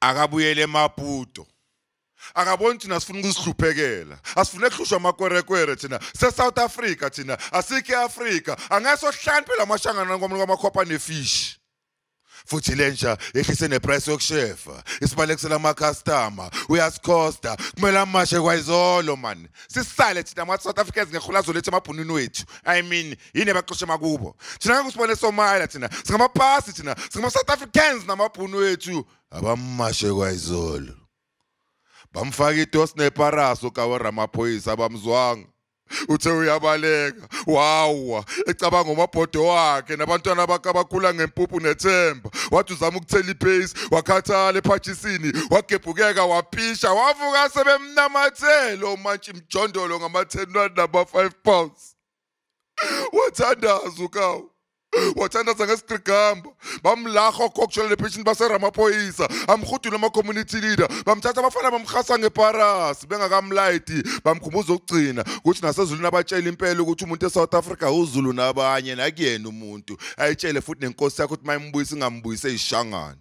akabuyele emabhudo akaboni thina sifuna ukuzihluphekela asifune kuhlushwa amakorekwere thina se-south africa thina asikho e-afrika angasohlaniphela amashangana kwamakhopa nefishi futhi lentsha yehlise neprice yokushefa isibalekisela amacustomer uyasicosta kumele amashe kwayizolo man sisale thina ama-south africans ngeholazo lethu emabhunini wethu i mean yini abaxoshe makubo thina ngeke usibone somayila thina singamaphasi thina singama-south africans namabhuni wethu abamashe kwayizolo bamfaka itosi neparaso kaweramaphoyisa abamzwanga uthe uyabaleka wawa ecabanga umabhodo wakhe nabantwana bakhe abakhula ngempuphu nethemba wathi uzama ukuthela iphesi wakhathala ephatshisini wagebhukeka wapisha wavuka sebemnamathele omantshi mjondolo ngama-10 nabafive pounds wathandaza ukawu wathandaza ngesigqigamba bamlaha okhokshela lepeshini baseramaphoyisa amhudule ama-community leader bamthatha abafana bamhasa ngeparasi bengakamlayiti bamkhumbuza ukugcina kuthi nasezulwini abatshela impela ukuthi umuntu e-south africa uzulu nabanye nakuyena umuntu ayitshele futhi nenkosi yakhe ukuthi uma imbuyise ingambuyise eyishangane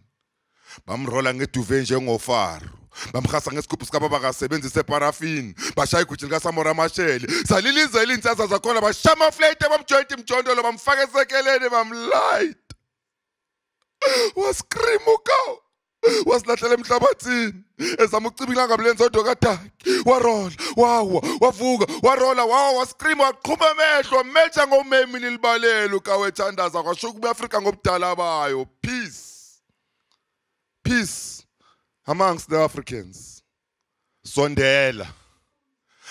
bamrola ngeduve njengofaro bamhasa ngesigubhu sikababa kasebenzise eparafini bashaya igutshi likasamora amashele zalilize ilinsaza zakhona bashaya amafleyite bamjoyinta imjontolo bamfaka esekeleni bamlayita waskrima ukawo wasilahlela emhlabathini ezama ukucibingela ngabulenzi odwa kadaki warola wawa wavuka warola wawa waskrima waqhuma amehlo metsha ngomemi nilibalele ukawethandaza kwasho ukuba afrika ngobudala bayo peace peace amongst the Africans. Sondela.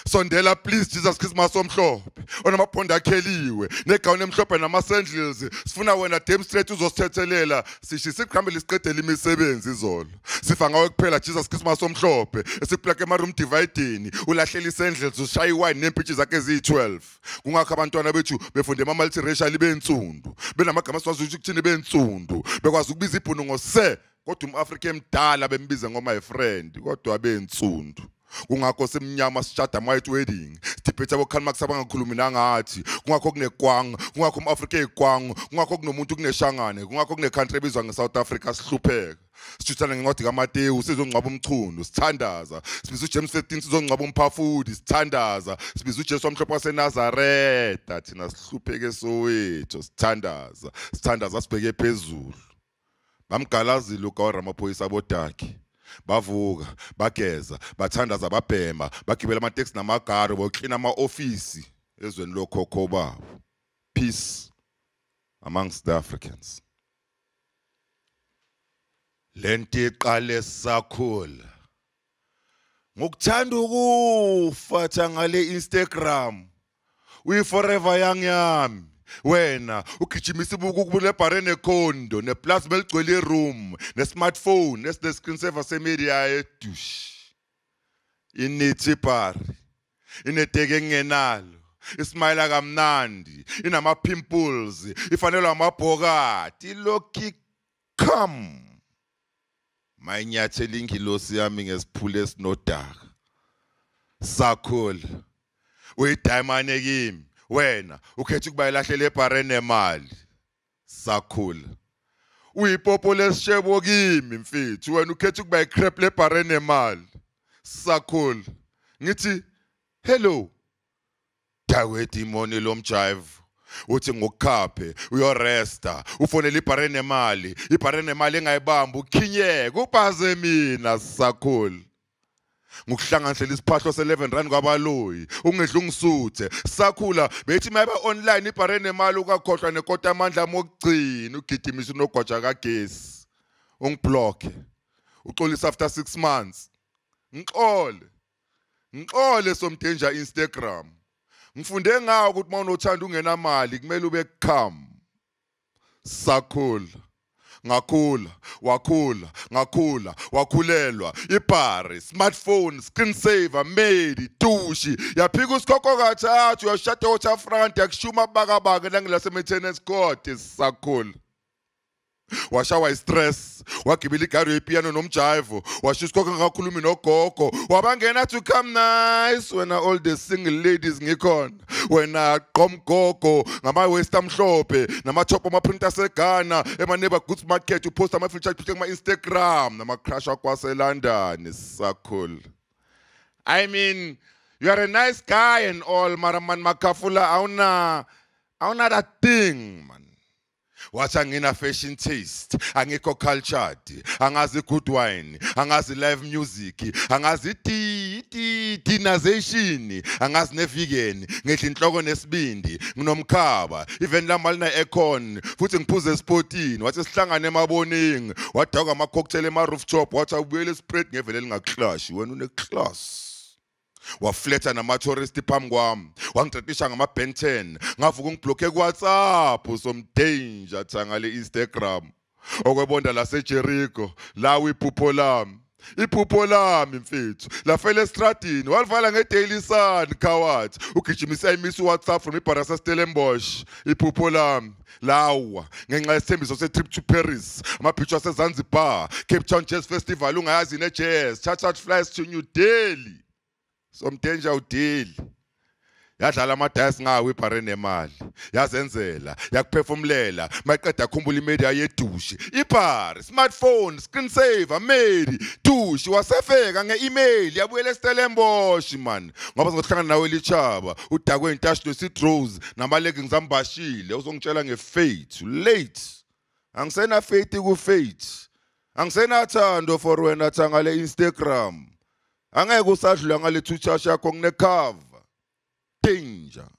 sondela please Jesus Christ masomhlophe onamaphondo akheliwe negawuni emhlophe nama-sandals sifuna wena demonstrate uzosithethelela sishise siqhambele siqedele imisebenzi izolo sifa ngawe kuphela jesus christ masomhlophe esiplake emaroom divideni ulahlela isandles ushaye iwine neempitshi zakhe eziyi-12 kungakho abantwana bethu befunde ema-multiracial bentsundu benamagama sikwazi ukuthi ukuthini bentsundu bekwazi ukubiza ibhunu ngose kodwa umafrika emdala bembiza ngoma yifriend kodwa bentsundu kungakho simnyama sishada white wedding sidibhethe abokhani makusa bangakhulumi nangathi kungakho kunegwangu kungakho umafrika eyigwangu kungakho kunomuntu kuneshangane kungakho kunecountry ebizwa nge-south africa sihlupheka sithuthana ngencwadi kamatewu sizongcwaba umchundo sithandaza sibiza ujames 13 sizongcwaba umphafudi sithandaza sibiza ujesu wamhlophe wasenazareta thina sihlupheke sowethu sithandaza sithandaza sibheke phezulu bamgalazile ugawaramaphoyisa abodakhe bavuka bageza bathandaza babhema bagibela amateksi namagari boklina ama-ofisi ezweni lokhokho babo peace amongst the africans lento iqale sakhula ngokuthanda ukufatha ngale instagram uyi forever young yami wena ugijimisa ibuku kubulebhare nekhondo neplasma eligcwele iroom ne-smartphone esine-screen saver semediya yedushi inithi bari ineteke engingenalo ismayila kamnandi inama-pimples ifanelwe amabhokati ilokhi come mayinyathela ingilosi yami ngesiphule esinodaka sakhula uyidayimanekimi wena ukhetha ukuba ilahlele ebhare nemali sakhula uyipopo lesishebo kimi mfethu wena ukhetha ukuba icrap lebhare nemali sakhula ngithi hello dawe demoni lomjive uthi ngokukhaphe uyoresta ufonele ibhare nemali ibhare nemali engayibamba ukhinyeke ubhaze mina sakhula ngokuhlanganisela isiphahlo se11 rand kwabaloyi ungedla ungisuthe sakhula bethi maye online ibhare nemali ukakhohlwa nekota amandla mokugcina ugidimisa unogwaja kagesi ungiblocke uxolisa after 6 months ngixole ngixole somdenja Instagram ngifunde ngawo ukuthi mawunothanda ungenamali kumele ube kham sakhula ngakhula wakhula ngakhula wakhulelwa ibhari smartphone screensaver maid tushi yaphika isikhokho kathathu yashada otha front yakushuma bakabake nangilasemethene court sisakhula washawayisitress wagibela igari yepiano nomjayivo washiswa kangakhulumi nogogo wabangena to come nice wena all the single ladies ngikhona wena qomgogo ngama-west amhlophe namathopo amaprinta asegana emaneighbor goods market upost ama-future picture kuma-instagram namacrush akwaselondon sakhulu i mean you are a nice guy and all mara mani makhafula awuna awuna that thing wathi angina fashion taste angikho cultured angazi good wine angazi live music angazi ti ti dinization angazi nevegan ngihle inhloko nesibindi nginomkhaba even lama lina aircon futhi ngiphuze esportini wathi sihlangane emaboningi wadakwa ama cocktail ema rooftop wathi ubuyele spread ngevele lingaklash wena une class wafletha namathoristi phambi kwami wangiqeqisha ngama-ben ten ngavuka ungiblokhe kuwhatsapp somdanger thanga le-instagram okwebonda lasejericho lawo iphupho lami iphupho lami mfethu lafela esitradini walivala ngedaily sun khawathi ugijimisa imisi uwhatsapp from ibarasa stelembosh iphupho lami lawa ngenxa yesithembiso se-trip to paris amabhicho asezanzibar cape town jazz festival ungayazi nejazz chachat flies to new delhi somthenja udili yadlala amadayisi ngawo ibhare nemali yazenzela yakuphefumulela maqeda akhumbula imedia yedushi ibhari smartphone screen saver mary dushi wasefeka nge-email yabuyela esitelemboshi mani ngoba sizohlangana nawe lichaba udakwe intasho nesidrose namalegi ngizambashile uzongitshela ngefaith late angisena faith ku-faith angisenathando for wena thanga le-instagram angeke usadlula ngalethu church yakho kunekhava danger